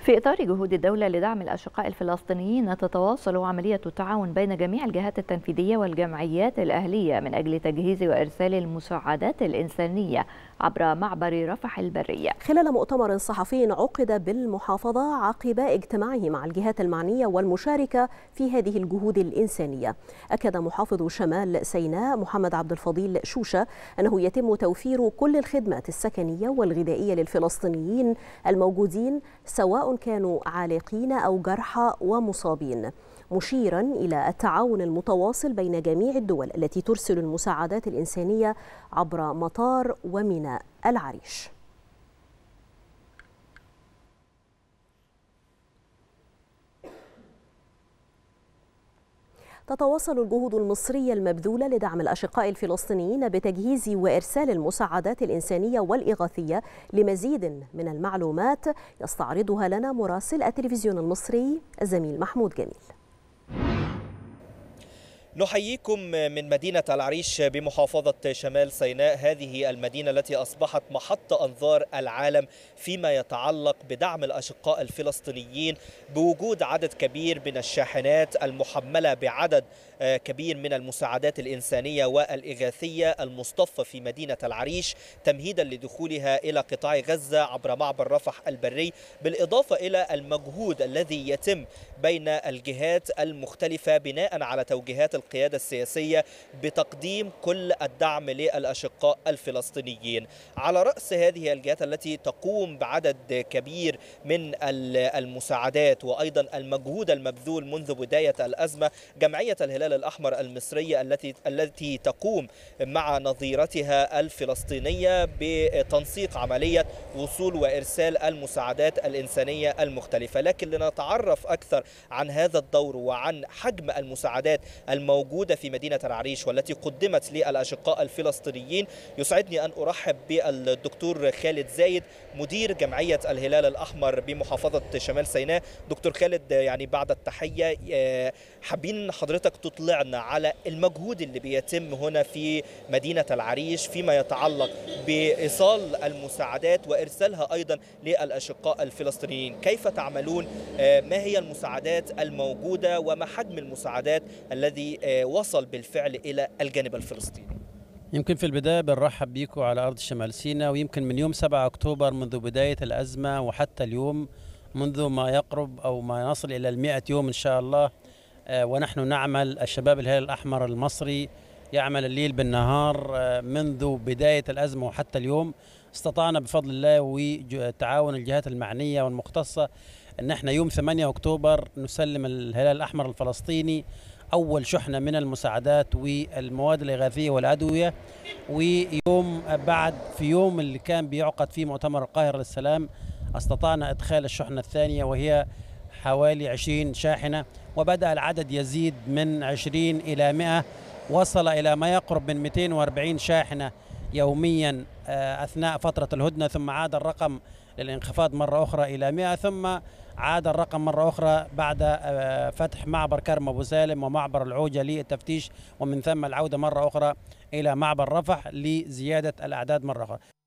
في إطار جهود الدولة لدعم الأشقاء الفلسطينيين تتواصل عملية التعاون بين جميع الجهات التنفيذية والجمعيات الأهلية من أجل تجهيز وإرسال المساعدات الإنسانية عبر معبر رفح البرية خلال مؤتمر صحفي عقد بالمحافظة عقب اجتماعه مع الجهات المعنية والمشاركة في هذه الجهود الإنسانية أكد محافظ شمال سيناء محمد عبد الفضيل شوشة أنه يتم توفير كل الخدمات السكنية والغذائية للفلسطينيين الموجودين سواء سواء كانوا عالقين أو جرحى ومصابين مشيرا إلى التعاون المتواصل بين جميع الدول التي ترسل المساعدات الإنسانية عبر مطار وميناء العريش تتواصل الجهود المصرية المبذولة لدعم الأشقاء الفلسطينيين بتجهيز وإرسال المساعدات الإنسانية والإغاثية لمزيد من المعلومات يستعرضها لنا مراسل التلفزيون المصري الزميل محمود جميل نحييكم من مدينة العريش بمحافظة شمال سيناء هذه المدينة التي أصبحت محط أنظار العالم فيما يتعلق بدعم الأشقاء الفلسطينيين بوجود عدد كبير من الشاحنات المحملة بعدد آه، كبير من المساعدات الإنسانية والإغاثية المصطفى في مدينة العريش تمهيدا لدخولها إلى قطاع غزة عبر معبر رفح البري بالإضافة إلى المجهود الذي يتم بين الجهات المختلفة بناء على توجيهات القيادة السياسية بتقديم كل الدعم للأشقاء الفلسطينيين على رأس هذه الجهات التي تقوم بعدد كبير من المساعدات وأيضا المجهود المبذول منذ بداية الأزمة جمعية الهلال الأحمر المصرية التي التي تقوم مع نظيرتها الفلسطينية بتنسيق عملية وصول وإرسال المساعدات الإنسانية المختلفة لكن لنتعرف أكثر عن هذا الدور وعن حجم المساعدات الم الموجودة في مدينة العريش والتي قدمت للأشقاء الفلسطينيين يسعدني أن أرحب بالدكتور خالد زايد مدير جمعية الهلال الأحمر بمحافظة شمال سيناء دكتور خالد يعني بعد التحية آه، حابين حضرتك تطلعنا على المجهود اللي بيتم هنا في مدينة العريش فيما يتعلق بايصال المساعدات وارسالها ايضا للاشقاء الفلسطينيين، كيف تعملون؟ آه، ما هي المساعدات الموجوده وما حجم المساعدات الذي آه، وصل بالفعل الى الجانب الفلسطيني؟ يمكن في البداية بنرحب بيكم على أرض شمال سيناء ويمكن من يوم 7 أكتوبر منذ بداية الأزمة وحتى اليوم منذ ما يقرب أو ما نصل إلى المئة يوم إن شاء الله آه، ونحن نعمل الشباب الهلال الأحمر المصري يعمل الليل بالنهار آه، منذ بداية الأزمة وحتى اليوم استطعنا بفضل الله وتعاون الجهات المعنية والمختصة أن احنا يوم 8 أكتوبر نسلم الهلال الأحمر الفلسطيني أول شحنة من المساعدات والمواد الإغاثية والأدوية ويوم بعد في يوم اللي كان بيعقد فيه مؤتمر القاهرة للسلام استطعنا إدخال الشحنة الثانية وهي حوالي 20 شاحنة وبدأ العدد يزيد من 20 إلى 100 وصل إلى ما يقرب من 240 شاحنة يوميا آه، أثناء فترة الهدنة ثم عاد الرقم للانخفاض مرة أخرى إلى 100 ثم عاد الرقم مرة أخرى بعد آه، فتح معبر كرم أبو سالم ومعبر العوجة للتفتيش ومن ثم العودة مرة أخرى إلى معبر رفح لزيادة الأعداد مرة أخرى